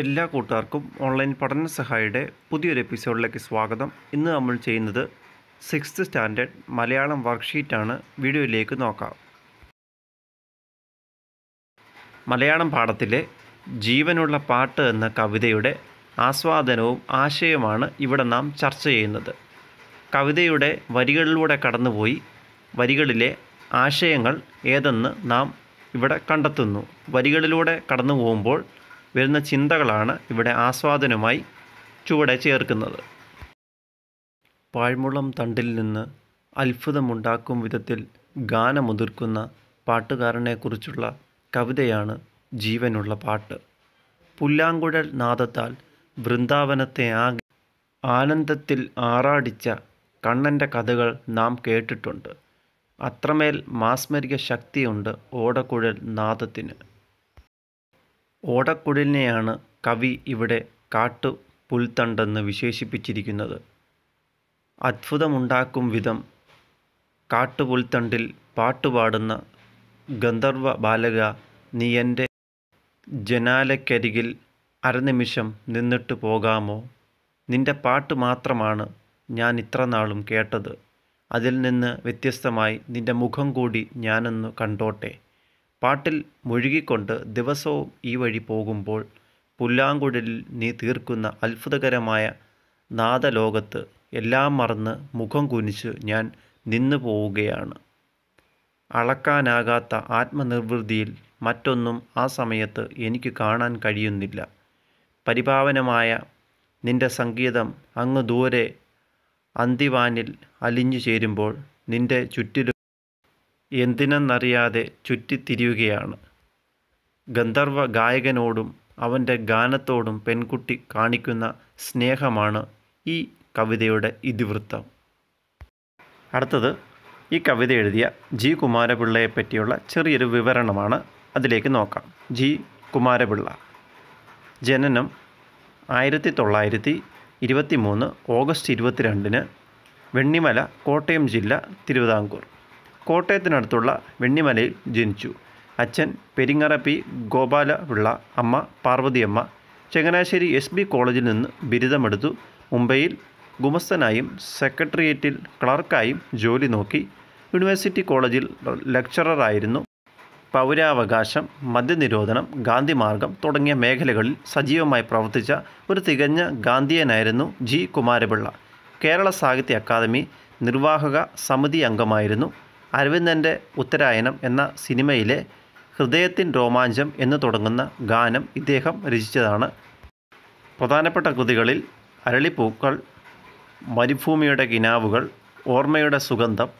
എല്ലാ കൂട്ടുകാർക്കും ഓൺലൈൻ പഠന സഹായിയുടെ പുതിയൊരു എപ്പിസോഡിലേക്ക് സ്വാഗതം ഇന്ന് നമ്മൾ ചെയ്യുന്നത് സിക്സ്ത് സ്റ്റാൻഡേർഡ് മലയാളം വർക്ക്ഷീറ്റാണ് വീഡിയോയിലേക്ക് നോക്കാം മലയാളം പാഠത്തിലെ ജീവനുള്ള പാട്ട് എന്ന കവിതയുടെ ആസ്വാദനവും ആശയവുമാണ് ഇവിടെ നാം ചർച്ച ചെയ്യുന്നത് കവിതയുടെ വരികളിലൂടെ കടന്നുപോയി വരികളിലെ ആശയങ്ങൾ ഏതെന്ന് നാം ഇവിടെ കണ്ടെത്തുന്നു വരികളിലൂടെ കടന്നു പോകുമ്പോൾ വരുന്ന ചിന്തകളാണ് ഇവിടെ ആസ്വാദനമായി ചുവടെ ചേർക്കുന്നത് പാഴ്മുളം തണ്ടിൽ നിന്ന് അത്ഭുതമുണ്ടാക്കും വിധത്തിൽ ഗാനമുതിർക്കുന്ന പാട്ടുകാരനെക്കുറിച്ചുള്ള കവിതയാണ് ജീവനുള്ള പാട്ട് പുല്ലാങ്കുഴൽ നാദത്താൽ വൃന്ദാവനത്തെ ആ ആനന്ദത്തിൽ ആറാടിച്ച കണ്ണൻ്റെ കഥകൾ നാം കേട്ടിട്ടുണ്ട് അത്രമേൽ മാസ്മരിക ശക്തിയുണ്ട് ഓടക്കുഴൽ നാദത്തിന് ഓടക്കുഴലിനെയാണ് കവി ഇവിടെ കാട്ടുപുൽത്തണ്ടെന്ന് വിശേഷിപ്പിച്ചിരിക്കുന്നത്. അത്ഭുതമുണ്ടാക്കും വിധം കാട്ടുപുൽത്തണ്ടിൽ പാട്ടുപാടുന്ന ഗന്ധർവ ബാലക നീ എൻ്റെ ജനാലക്കരികിൽ അരനിമിഷം നിന്നിട്ട് പോകാമോ. നിന്റെ പാട്ട് മാത്രമാണ് ഞാൻ ഇത്രനാളും കേട്ടത്. അതിൽ നിന്ന് വ്യത്യസ്തമായി നിന്റെ മുഖം കൂടി ഞാനൊന്ന് കണ്ടോട്ടെ. പാട്ടിൽ മുഴുകിക്കൊണ്ട് ദിവസവും ഈ വഴി പോകുമ്പോൾ പുല്ലാങ്കുഴലിൽ നീ തീർക്കുന്ന അത്ഭുതകരമായ നാദലോകത്ത് എല്ലാം മറന്ന് മുഖം കുനിച്ച് ഞാൻ നിന്നു പോവുകയാണ് അളക്കാനാകാത്ത ആത്മനിർവൃതിയിൽ മറ്റൊന്നും ആ സമയത്ത് എനിക്ക് കാണാൻ കഴിയുന്നില്ല പരിപാവനമായ നിന്റെ സംഗീതം അങ്ങ് ദൂരെ അന്തിവാനിൽ അലിഞ്ഞു ചേരുമ്പോൾ നിന്റെ ചുറ്റിലും എന്തിനെന്നറിയാതെ ചുറ്റിത്തിരിയുകയാണ് ഗന്ധർവ ഗായകനോടും അവൻ്റെ ഗാനത്തോടും പെൺകുട്ടി കാണിക്കുന്ന സ്നേഹമാണ് ഈ കവിതയുടെ ഇതിവൃത്തം അടുത്തത് ഈ കവിത എഴുതിയ ജി കുമാരപിള്ളയെ പറ്റിയുള്ള ചെറിയൊരു വിവരണമാണ് അതിലേക്ക് നോക്കാം ജി കുമാരപിള്ള ജനനം ആയിരത്തി തൊള്ളായിരത്തി ഇരുപത്തി മൂന്ന് ഓഗസ്റ്റ് ഇരുപത്തിരണ്ടിന് വെണ്ണിമല കോട്ടയം ജില്ല തിരുവിതാംകൂർ കോട്ടയത്തിനടുത്തുള്ള വെണ്ണിമലയിൽ ജനിച്ചു അച്ഛൻ പെരിങ്ങറ പി പിള്ള അമ്മ പാർവതിയമ്മ ചങ്ങനാശ്ശേരി എസ് ബി കോളേജിൽ നിന്ന് ബിരുദമെടുത്തു മുംബൈയിൽ ഗുമസ്തനായും സെക്രട്ടേറിയറ്റിൽ ക്ലർക്കായും ജോലി നോക്കി യൂണിവേഴ്സിറ്റി കോളേജിൽ ലെക്ചററായിരുന്നു പൗരാവകാശം മദ്യനിരോധനം ഗാന്ധിമാർഗം തുടങ്ങിയ മേഖലകളിൽ സജീവമായി പ്രവർത്തിച്ച ഒരു തികഞ്ഞ ഗാന്ധിയനായിരുന്നു ജി കുമാരപിള്ള കേരള സാഹിത്യ അക്കാദമി നിർവാഹക സമിതി അംഗമായിരുന്നു അരവിന്ദൻ്റെ ഉത്തരായനം എന്ന സിനിമയിലെ ഹൃദയത്തിൻ രോമാഞ്ചം എന്ന് തുടങ്ങുന്ന ഗാനം ഇദ്ദേഹം രചിച്ചതാണ് പ്രധാനപ്പെട്ട കൃതികളിൽ അരളിപ്പൂക്കൾ മരുഭൂമിയുടെ കിനാവുകൾ ഓർമ്മയുടെ സുഗന്ധം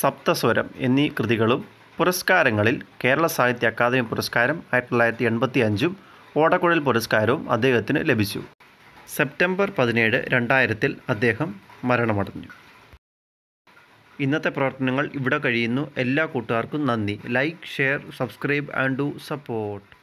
സപ്തസ്വരം എന്നീ കൃതികളും പുരസ്കാരങ്ങളിൽ കേരള സാഹിത്യ അക്കാദമി പുരസ്കാരം ആയിരത്തി തൊള്ളായിരത്തി എൺപത്തി അഞ്ചും ഓടക്കുഴൽ പുരസ്കാരവും അദ്ദേഹത്തിന് ലഭിച്ചു സെപ്റ്റംബർ പതിനേഴ് രണ്ടായിരത്തിൽ അദ്ദേഹം മരണമടഞ്ഞു ഇന്നത്തെ പ്രവർത്തനങ്ങൾ ഇവിടെ കഴിയുന്നു എല്ലാ കൂട്ടുകാർക്കും നന്ദി like share subscribe and do support